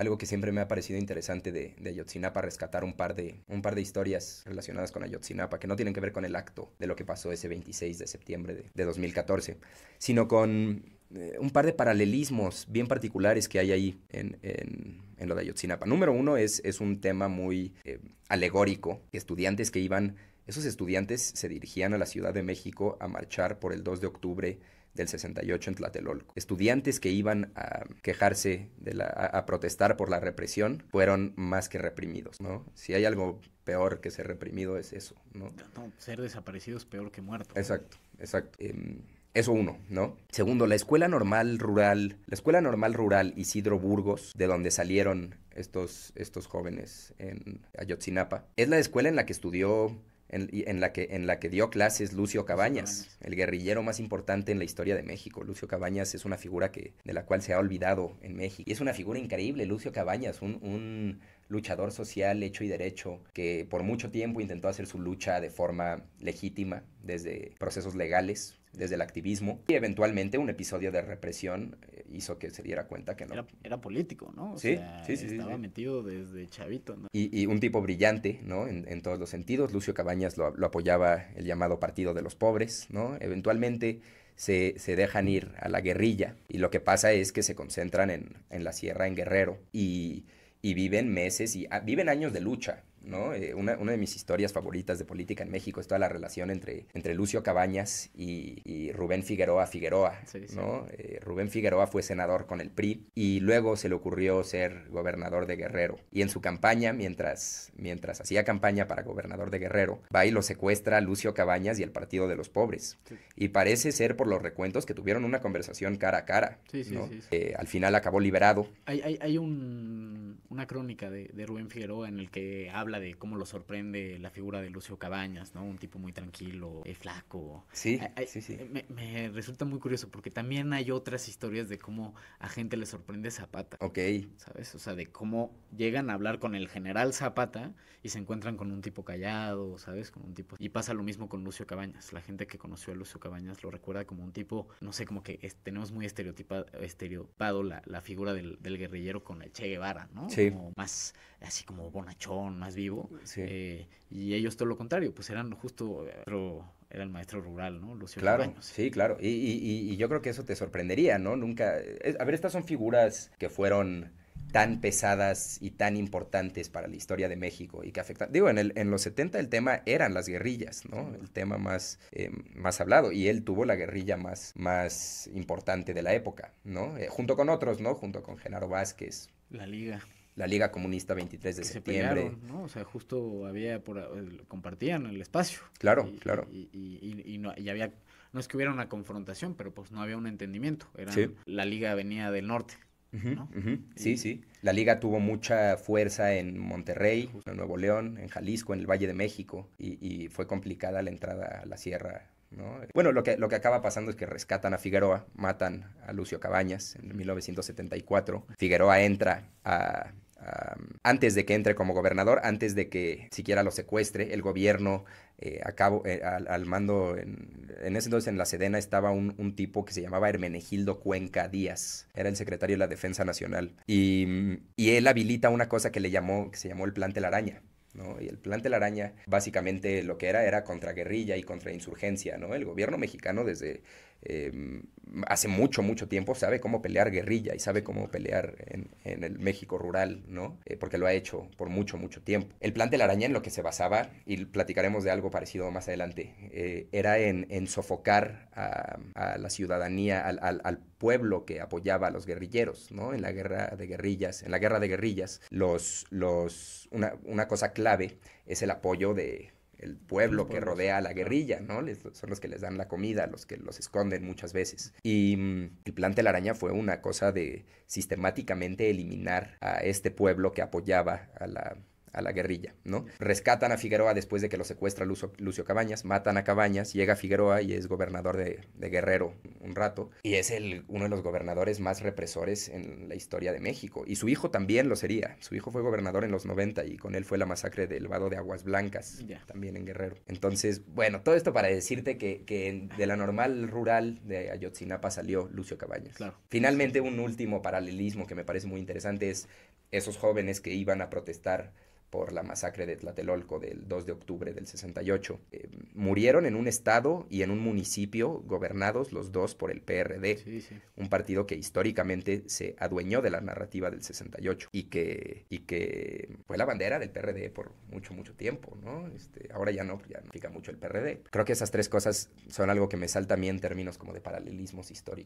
algo que siempre me ha parecido interesante de, Ayotzinapa, rescatar un par, de, un par de historias relacionadas con Ayotzinapa, que no tienen que ver con el acto de lo que pasó ese 26 de septiembre de, 2014, sino con eh, un par de paralelismos bien particulares que hay ahí en, lo de Ayotzinapa. Número uno es, es un tema muy eh, alegórico, estudiantes que iban, esos estudiantes se dirigían a la Ciudad de México a marchar por el 2 de octubre del 68 en Tlatelolco. Estudiantes que iban a quejarse, de la, a, protestar por la represión, fueron más que reprimidos, ¿no? Si hay algo peor que ser reprimido es eso, ¿no? ser desaparecido es peor que muerto. Exacto, exacto. Em, eso uno, ¿no? Segundo, la escuela normal rural, la escuela normal rural Isidro Burgos, de donde salieron estos, estos jóvenes en Ayotzinapa, es la escuela en la que estudió en, la que, en la que dio clases Lucio Cabañas, el guerrillero más importante en la historia de México. Lucio Cabañas es una figura que, de la cual se ha olvidado en México. Y es una figura increíble, Lucio Cabañas, un, un luchador social hecho y derecho que por mucho tiempo intentó hacer su lucha de forma legítima desde procesos legales desde el activismo. Y eventualmente un episodio de represión eh, hizo que se diera cuenta que no. Era, político, ¿no? sí, sí, Estaba metido desde chavito, ¿no? Y, un tipo brillante, ¿no? En, todos los sentidos. Lucio Cabañas lo, apoyaba el llamado Partido de los Pobres, ¿no? Eventualmente se, dejan ir a la guerrilla y lo que pasa es que se concentran en, la sierra, en Guerrero, y, viven meses y ah, viven años de lucha, eh, una, de mis historias favoritas de política en México es toda la relación entre, entre Lucio Cabañas y, Rubén Figueroa Figueroa, eh, Rubén Figueroa fue senador con el PRI y luego se le ocurrió ser gobernador de Guerrero. Y en su campaña, mientras, mientras hacía campaña para gobernador de Guerrero, va y lo secuestra Lucio Cabañas y el Partido de los Pobres. Y parece ser por los recuentos que tuvieron una conversación cara a cara, eh, al final acabó liberado. Hay, hay, una crónica de, de Rubén Figueroa en el que habla de cómo lo sorprende la figura de Lucio Cabañas, ¿no? Un tipo muy tranquilo, eh, flaco. Sí, sí, sí. Eh, me, resulta muy curioso porque también hay otras historias de cómo a gente le sorprende Zapata. Ok. ¿Sabes? O sea, de cómo llegan a hablar con el general Zapata y se encuentran con un tipo callado, ¿sabes? Con un tipo... Y pasa lo mismo con Lucio Cabañas. La gente que conoció a Lucio Cabañas lo recuerda como un tipo, no sé, como que tenemos muy estereotipado, la, figura del, guerrillero con el Che Guevara, ¿no? Sí. Como más, así como bonachón, más eh, y ellos todo lo contrario, pues eran justo eh, era el maestro rural, ¿no? Lucio claro, sí, claro. Y, yo creo que eso te sorprendería, ¿no? Nunca... a ver, estas son figuras que fueron tan pesadas y tan importantes para la historia de México y que afectan. Digo, en, el, en los 70 el tema eran las guerrillas, ¿no? El tema más, eh, más hablado. Y él tuvo la guerrilla más, más importante de la época, ¿no? junto con otros, ¿no? Junto con Genaro Vázquez. La Liga la Liga Comunista 23 de septiembre. ¿no? O sea, justo había, por, compartían el espacio. Claro, claro. Y, y, y había, no es que hubiera una confrontación, pero pues no había un entendimiento. Era La Liga venía del norte. ¿no? Sí, sí. La liga tuvo mucha fuerza en Monterrey, en Nuevo León, en Jalisco, en el Valle de México, y, y fue complicada la entrada a la sierra bueno, lo que, lo que acaba pasando es que rescatan a Figueroa, matan a Lucio Cabañas en 1974. Figueroa entra antes de que entre como gobernador, antes de que siquiera lo secuestre, el gobierno eh, eh, al, mando, en, ese entonces en la Sedena estaba un, tipo que se llamaba Hermenegildo Cuenca Díaz, era el secretario de la Defensa Nacional, y, él habilita una cosa que le llamó, que se llamó el Plan araña. ¿no? Y el plan de la araña básicamente lo que era era contra guerrilla y contra insurgencia, ¿no? El gobierno mexicano desde eh, hace mucho, mucho tiempo sabe cómo pelear guerrilla y sabe cómo pelear en, el México rural, ¿no? Eh, porque lo ha hecho por mucho, mucho tiempo. El plan de la araña en lo que se basaba, y platicaremos de algo parecido más adelante, eh, era en, sofocar a, la ciudadanía, al, pueblo que apoyaba a los guerrilleros, ¿no? En la guerra de guerrillas, en la guerra de guerrillas, los, los, una cosa clave es el apoyo de el pueblo que rodea a la guerrilla, ¿no? son los que les dan la comida, los que los esconden muchas veces. Y mm, el plan araña fue una cosa de sistemáticamente eliminar a este pueblo que apoyaba a la a la guerrilla, ¿no? Rescatan a Figueroa después de que lo secuestra Lucio, Cabañas, matan a Cabañas, llega Figueroa y es gobernador de, Guerrero un rato, y es el, uno de los gobernadores más represores en la historia de México, y su hijo también lo sería, su hijo fue gobernador en los 90 y con él fue la masacre del vado de Aguas Blancas, también en Guerrero. Entonces, bueno, todo esto para decirte que, de la normal rural de Ayotzinapa salió Lucio Cabañas. Finalmente, un último paralelismo que me parece muy interesante es esos jóvenes que iban a protestar por la masacre de Tlatelolco del 2 de octubre del 68. Eh, murieron en un estado y en un municipio gobernados los dos por el PRD, un partido que históricamente se adueñó de la narrativa del 68 y que, y que fue la bandera del PRD por mucho, mucho tiempo, ¿no? Este, ahora ya no, ya no fica mucho el PRD. Creo que esas tres cosas son algo que me salta a mí en términos como de paralelismos históricos.